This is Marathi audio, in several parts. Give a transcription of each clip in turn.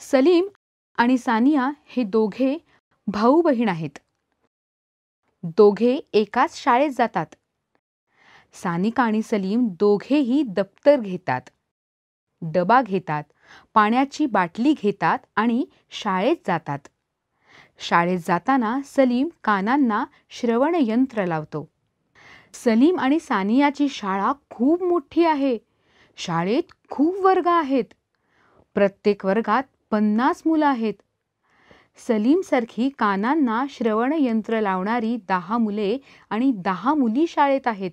सलीम आणि सानिया हे दोघे भाऊ बहीण आहेत दोघे एकाच शाळेत जातात सानिका आणि सलीम दोघेही दप्तर घेतात डबा घेतात पाण्याची बाटली घेतात आणि शाळेत जातात शाळेत जाताना सलीम कानांना श्रवण यंत्र लावतो सलीम आणि सानियाची शाळा खूप मोठी आहे शाळेत खूप वर्ग आहेत प्रत्येक वर्गात पन्नास मुलं आहेत सलीमसारखी कानांना श्रवणयंत्र लावणारी दहा मुले आणि दहा मुली शाळेत आहेत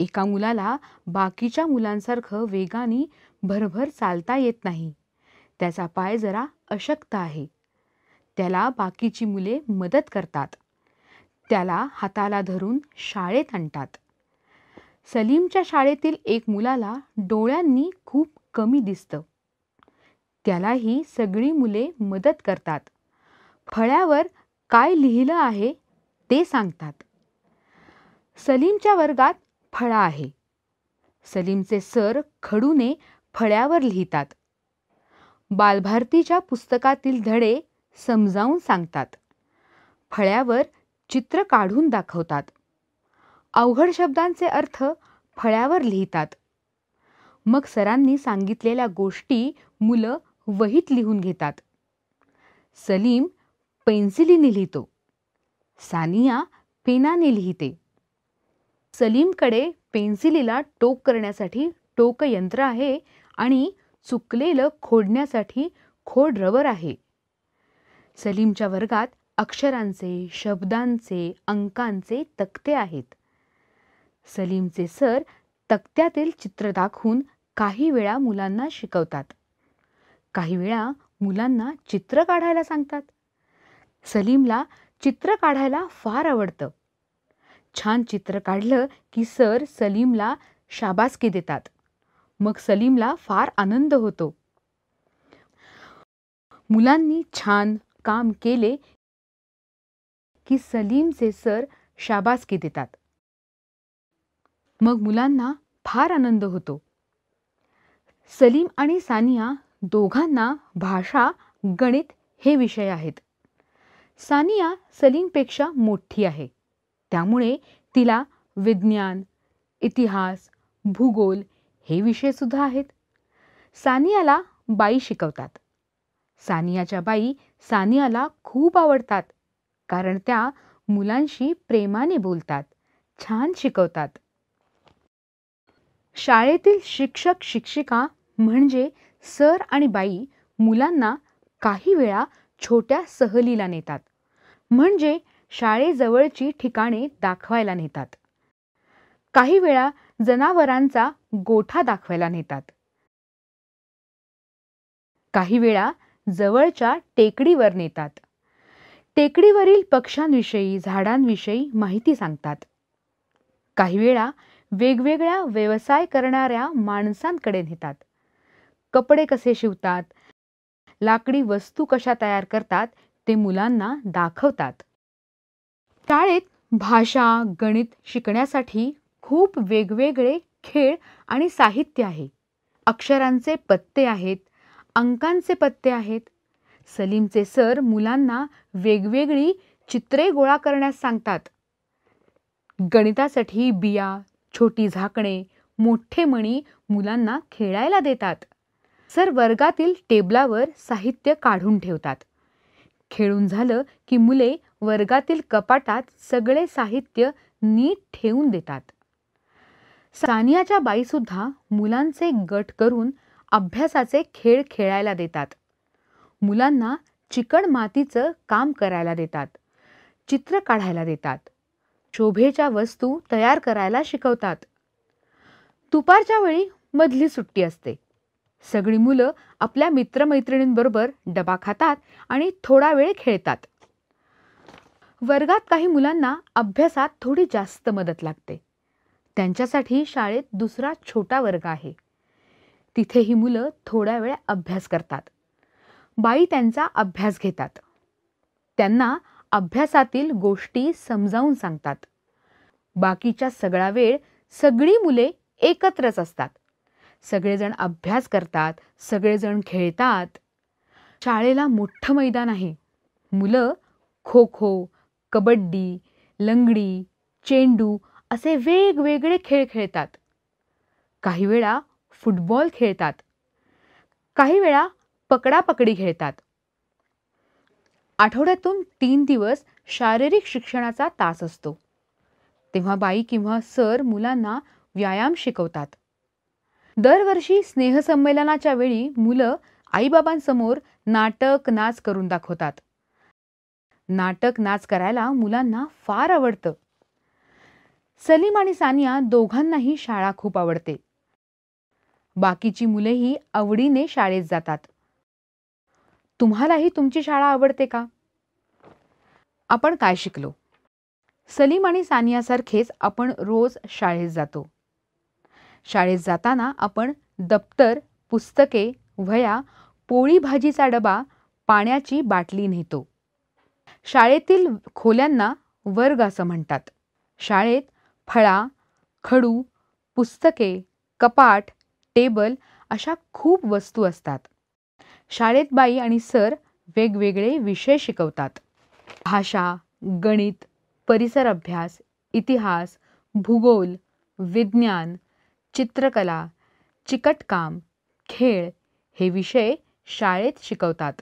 एका मुलाला बाकीच्या मुलांसारखं वेगाने भरभर चालता येत नाही त्याचा पाय जरा अशक्त आहे त्याला बाकीची मुले मदत करतात त्याला हाताला धरून शाळेत आणतात सलीमच्या शाळेतील एक मुलाला डोळ्यांनी खूप कमी दिसतं त्यालाही सगळी मुले मदत करतात फळ्यावर काय लिहिलं आहे ते सांगतात सलीमच्या वर्गात फळा आहे सलीमचे सर खडूने फळ्यावर लिहितात बालभारतीच्या पुस्तकातील धडे समजावून सांगतात फळ्यावर चित्र काढून दाखवतात अवघड शब्दांचे अर्थ फळ्यावर लिहितात मग सरांनी सांगितलेल्या गोष्टी मुलं वहीत लिहून घेतात सलीम पेन्सिलीने लिहितो सानिया पेनाने लिहिते सलीमकडे पेन्सिलीला टोक करण्यासाठी टोक यंत्र आहे आणि चुकलेलं खोडण्यासाठी खोड रबर आहे सलीमच्या वर्गात अक्षरांचे शब्दांचे अंकांचे तक्ते आहेत सलीमचे सर तक्त्यातील चित्र दाखवून काही वेळा मुलांना शिकवतात काही वेळा मुलांना चित्र काढायला सांगतात सलीमला चित्र काढायला फार आवडतं छान चित्र काढलं की सर सलीमला शाबासकी देतात मग सलीमला फार आनंद होतो मुलांनी छान काम केले की सलीमचे सर शाबासकी देतात मग मुलांना फार आनंद होतो सलीम आणि सानिया दोघांना भाषा गणित हे विषय आहेत सानिया सलीमपेक्षा मोठी आहे त्यामुळे तिला विज्ञान इतिहास भूगोल हे विषयसुद्धा आहेत सानियाला बाई शिकवतात सानियाच्या बाई सानियाला खूप आवडतात कारण त्या मुलांशी प्रेमाने बोलतात छान शिकवतात शाळेतील शिक्षक शिक्षिका म्हणजे सर आणि बाई मुलांना काही वेळा छोट्या सहलीला नेतात म्हणजे शाळेजवळची ठिकाणे दाखवायला नेतात काही वेळा जनावरांचा गोठा दाखवायला नेतात काही वेळा जवळच्या टेकडीवर नेतात टेकडीवरील पक्ष्यांविषयी झाडांविषयी माहिती सांगतात काही वेळा वेगवेगळ्या व्यवसाय करणाऱ्या माणसांकडे नेतात कपडे कसे शिवतात लाकडी वस्तू कशा तयार करतात ते मुलांना दाखवतात शाळेत भाषा गणित शिकण्यासाठी खूप वेगवेगळे खेळ आणि साहित्य आहे अक्षरांचे पत्ते आहेत अंकांचे पत्ते आहेत सलीमचे सर मुलांना वेगवेगळी चित्रे गोळा करण्यास सांगतात गणितासाठी बिया छोटी झाकणे मोठे मणी मुलांना खेळायला देतात सर वर्गातील टेबलावर साहित्य काढून ठेवतात खेळून झालं की मुले वर्गातील कपाटात सगळे साहित्य नीट ठेवून देतात सानियाच्या बाईसुद्धा मुलांचे गट करून अभ्यासाचे खेळ खेळायला देतात मुलांना चिकण मातीचं काम करायला देतात चित्र काढायला देतात शोभेच्या वस्तू तयार करायला शिकवतात दुपारच्या वेळी मधली सुट्टी असते सगळी मुलं आपल्या मित्रमैत्रिणींबरोबर डबा खातात आणि थोडा वेळ खेळतात वर्गात काही मुलांना अभ्यासात थोडी जास्त मदत लागते त्यांच्यासाठी शाळेत दुसरा छोटा वर्ग आहे तिथे ही मुलं थोड्या वेळ अभ्यास करतात बाई त्यांचा अभ्यास घेतात त्यांना अभ्यासातील गोष्टी समजावून सांगतात बाकीच्या सगळा वेळ सगळी मुले एकत्रच असतात सगळेजण अभ्यास करतात सगळेजण खेळतात शाळेला मोठं मैदान आहे मुलं खो खो कबड्डी लंगडी चेंडू असे वेगवेगळे खेळ खेळतात काही वेळा फुटबॉल खेळतात काही वेळा पकडापकडी खेळतात आठवड्यातून तीन दिवस शारीरिक शिक्षणाचा तास असतो तेव्हा बाई किंवा सर मुलांना व्यायाम शिकवतात दरवर्षी स्नेहसंमेलनाच्या वेळी मुलं आईबाबांसमोर नाटक नाच करून दाखवतात नाटक नाच करायला मुलांना फार आवडतं सलीम आणि सानिया दोघांनाही शाळा खूप आवडते बाकीची मुलेही आवडीने शाळेत जातात तुम्हालाही तुमची शाळा आवडते का आपण काय शिकलो सलीम आणि सानियासारखेच आपण रोज शाळेत जातो शाळेत जाताना आपण दप्तर पुस्तके वया पोळी भाजीचा डबा पाण्याची बाटली नेतो शाळेतील खोल्यांना वर्ग असं म्हणतात शाळेत फळा खडू पुस्तके कपाट टेबल अशा खूप वस्तू असतात शाळेत बाई आणि सर वेगवेगळे विषय शिकवतात भाषा गणित परिसर अभ्यास इतिहास भूगोल विज्ञान चित्रकला चिकटकाम खेळ हे विषय शाळेत शिकवतात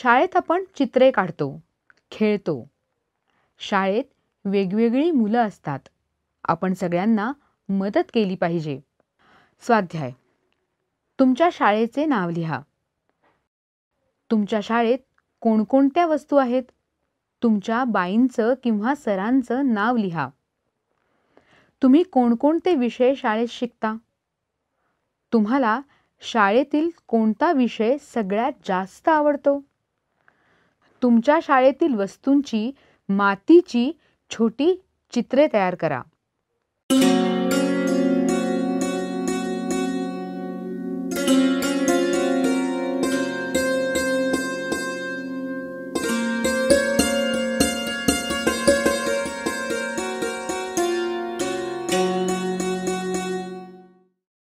शाळेत आपण चित्रे काढतो खेळतो शाळेत वेगवेगळी मुलं असतात आपण सगळ्यांना मदत केली पाहिजे स्वाध्याय तुमच्या शाळेचे नाव लिहा तुमच्या शाळेत कोणकोणत्या वस्तू आहेत तुमच्या बाईंचं किंवा सरांचं नाव लिहा तुम्ही कोणकोणते विषय शाळेत शिकता तुम्हाला शाळेतील कोणता विषय सगळ्यात जास्त आवडतो तुमच्या शाळेतील वस्तूंची मातीची छोटी चित्रे तयार करा